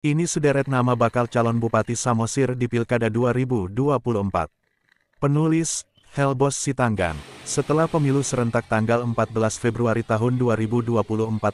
Ini sederet nama bakal calon Bupati Samosir di Pilkada 2024. Penulis, Helbos Sitanggang. Setelah pemilu serentak tanggal 14 Februari tahun 2024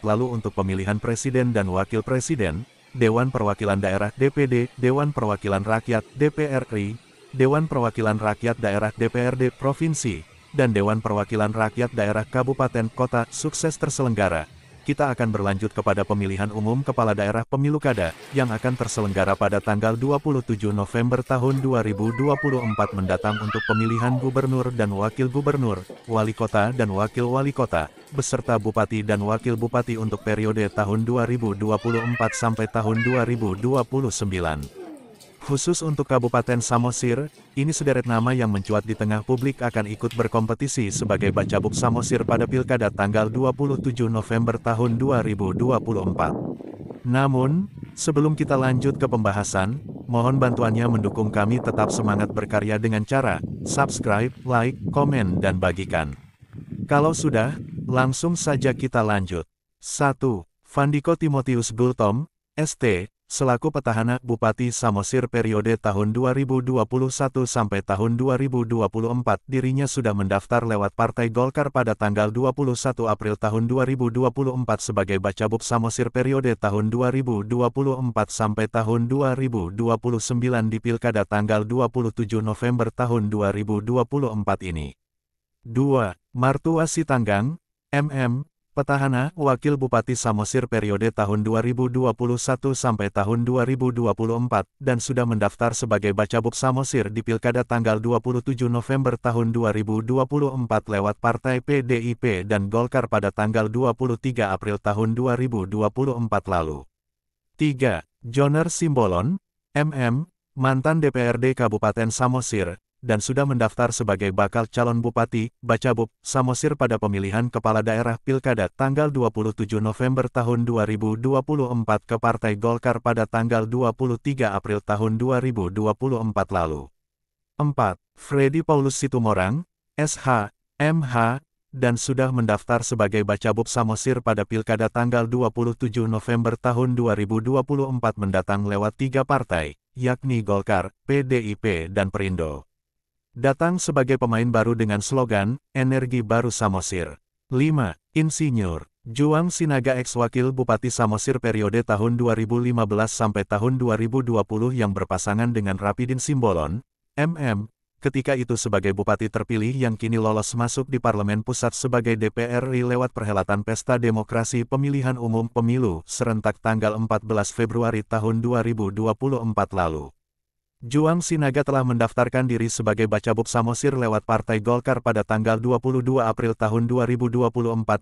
lalu untuk pemilihan Presiden dan Wakil Presiden, Dewan Perwakilan Daerah DPD, Dewan Perwakilan Rakyat DPR RI, Dewan Perwakilan Rakyat Daerah DPRD Provinsi, dan Dewan Perwakilan Rakyat Daerah Kabupaten Kota sukses terselenggara kita akan berlanjut kepada pemilihan umum kepala daerah pemilu kada, yang akan terselenggara pada tanggal 27 November tahun 2024 mendatang untuk pemilihan gubernur dan wakil gubernur, wali kota dan wakil wali kota, beserta bupati dan wakil bupati untuk periode tahun 2024 sampai tahun 2029. Khusus untuk Kabupaten Samosir, ini sederet nama yang mencuat di tengah publik akan ikut berkompetisi sebagai bacabuk Samosir pada pilkada tanggal 27 November tahun 2024. Namun, sebelum kita lanjut ke pembahasan, mohon bantuannya mendukung kami tetap semangat berkarya dengan cara subscribe, like, komen, dan bagikan. Kalau sudah, langsung saja kita lanjut. 1. Vandiko Timotius Bultom, ST, selaku petahana Bupati Samosir periode tahun 2021 sampai tahun 2024 dirinya sudah mendaftar lewat Partai Golkar pada tanggal 21 April tahun 2024 sebagai Bacabuk Samosir periode tahun 2024 sampai tahun 2029 di Pilkada tanggal 27 November tahun 2024 ini. 2. Martua Sitanggang, MM, Petahana, Wakil Bupati Samosir periode tahun 2021 sampai tahun 2024, dan sudah mendaftar sebagai Bacabuk Samosir di Pilkada tanggal 27 November tahun 2024 lewat Partai PDIP dan Golkar pada tanggal 23 April tahun 2024 lalu. 3. Joner Simbolon, MM, mantan DPRD Kabupaten Samosir, dan sudah mendaftar sebagai bakal calon bupati, bacabup Samosir pada pemilihan kepala daerah Pilkada tanggal 27 November tahun 2024 ke Partai Golkar pada tanggal 23 April tahun 2024 lalu. 4. Freddy Paulus Situmorang, SH, MH, dan sudah mendaftar sebagai bacabup Samosir pada Pilkada tanggal 27 November tahun 2024 mendatang lewat tiga partai, yakni Golkar, PDIP dan Perindo. Datang sebagai pemain baru dengan slogan, Energi Baru Samosir. 5. Insinyur. Juang Sinaga ex-wakil Bupati Samosir periode tahun 2015 sampai tahun 2020 yang berpasangan dengan Rapidin Simbolon, MM, ketika itu sebagai bupati terpilih yang kini lolos masuk di Parlemen Pusat sebagai DPR lewat perhelatan Pesta Demokrasi Pemilihan Umum Pemilu serentak tanggal 14 Februari tahun 2024 lalu. Juang Sinaga telah mendaftarkan diri sebagai Bacabup Samosir lewat Partai Golkar pada tanggal 22 April tahun 2024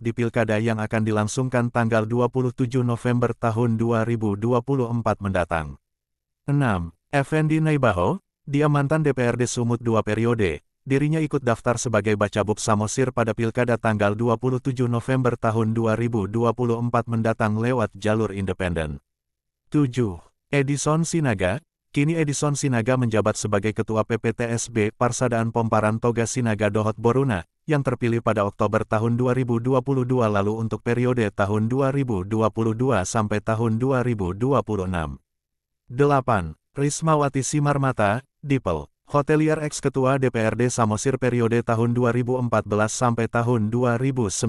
di Pilkada yang akan dilangsungkan tanggal 27 November tahun 2024 mendatang. 6. Effendi Naibaho, dia mantan DPRD Sumut dua periode, dirinya ikut daftar sebagai Bacabup Samosir pada Pilkada tanggal 27 November tahun 2024 mendatang lewat jalur independen. 7. Edison Sinaga, Kini Edison Sinaga menjabat sebagai Ketua PPTSB Parsadaan Pomparan Toga Sinaga Dohot Boruna, yang terpilih pada Oktober tahun 2022 lalu untuk periode tahun 2022 sampai tahun 2026. 8. Rismawati Simarmata, Dipel, Hotelier ex-ketua DPRD Samosir periode tahun 2014 sampai tahun 2019.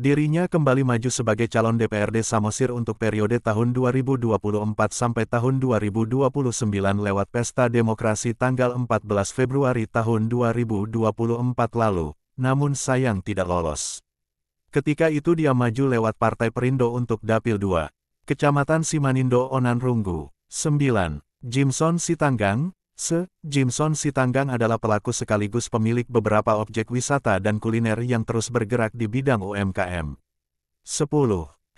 Dirinya kembali maju sebagai calon DPRD Samosir untuk periode tahun 2024 sampai tahun 2029 lewat Pesta Demokrasi tanggal 14 Februari tahun 2024 lalu, namun sayang tidak lolos. Ketika itu dia maju lewat Partai Perindo untuk Dapil 2, Kecamatan Simanindo Onan Runggu, 9, Jimson Sitanggang, Se. Jimson Sitanggang adalah pelaku sekaligus pemilik beberapa objek wisata dan kuliner yang terus bergerak di bidang UMKM. 10.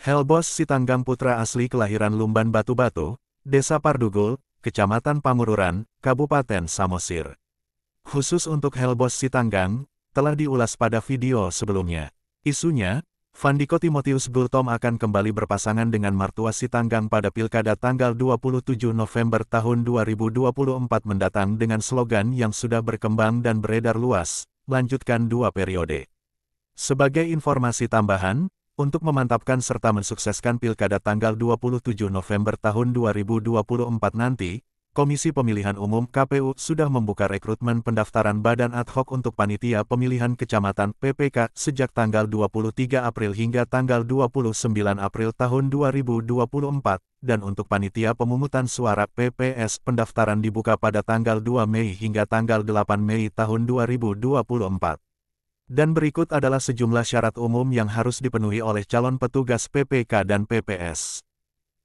Helbos Sitanggang putra asli kelahiran Lumban Batu-Batu, Desa Pardugul, Kecamatan Pamururan, Kabupaten Samosir. Khusus untuk Helbos Sitanggang, telah diulas pada video sebelumnya. Isunya, Vandiko Timotius Gultom akan kembali berpasangan dengan Martua Sitanggang pada pilkada tanggal 27 November tahun 2024 mendatang dengan slogan yang sudah berkembang dan beredar luas, lanjutkan dua periode. Sebagai informasi tambahan, untuk memantapkan serta mensukseskan pilkada tanggal 27 November tahun 2024 nanti, Komisi Pemilihan Umum KPU sudah membuka rekrutmen pendaftaran badan ad hoc untuk panitia pemilihan kecamatan PPK sejak tanggal 23 April hingga tanggal 29 April tahun 2024 dan untuk panitia pemungutan suara PPS pendaftaran dibuka pada tanggal 2 Mei hingga tanggal 8 Mei tahun 2024. Dan berikut adalah sejumlah syarat umum yang harus dipenuhi oleh calon petugas PPK dan PPS.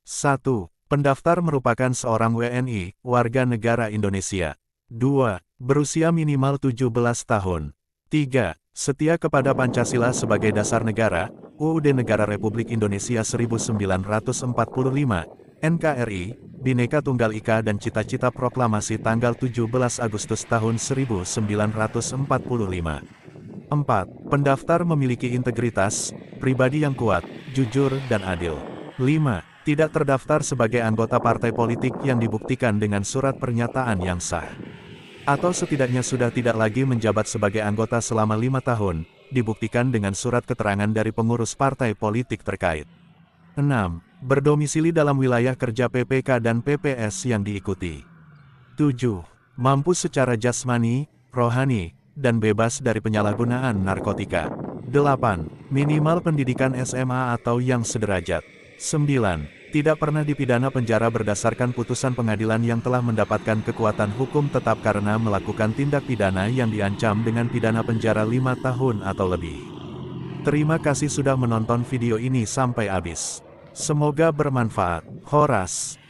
1. Pendaftar merupakan seorang WNI, warga negara Indonesia. 2. Berusia minimal 17 tahun. 3. Setia kepada Pancasila sebagai dasar negara, UUD Negara Republik Indonesia 1945, NKRI, Bhinneka Tunggal Ika dan Cita-Cita Proklamasi tanggal 17 Agustus tahun 1945. 4. Pendaftar memiliki integritas, pribadi yang kuat, jujur dan adil. 5 tidak terdaftar sebagai anggota partai politik yang dibuktikan dengan surat pernyataan yang sah. Atau setidaknya sudah tidak lagi menjabat sebagai anggota selama lima tahun, dibuktikan dengan surat keterangan dari pengurus partai politik terkait. 6. Berdomisili dalam wilayah kerja PPK dan PPS yang diikuti. 7. Mampu secara jasmani, rohani, dan bebas dari penyalahgunaan narkotika. 8. Minimal pendidikan SMA atau yang sederajat. 9 tidak pernah dipidana penjara berdasarkan putusan pengadilan yang telah mendapatkan kekuatan hukum tetap karena melakukan tindak pidana yang diancam dengan pidana penjara 5 tahun atau lebih. Terima kasih sudah menonton video ini sampai habis. Semoga bermanfaat. Horas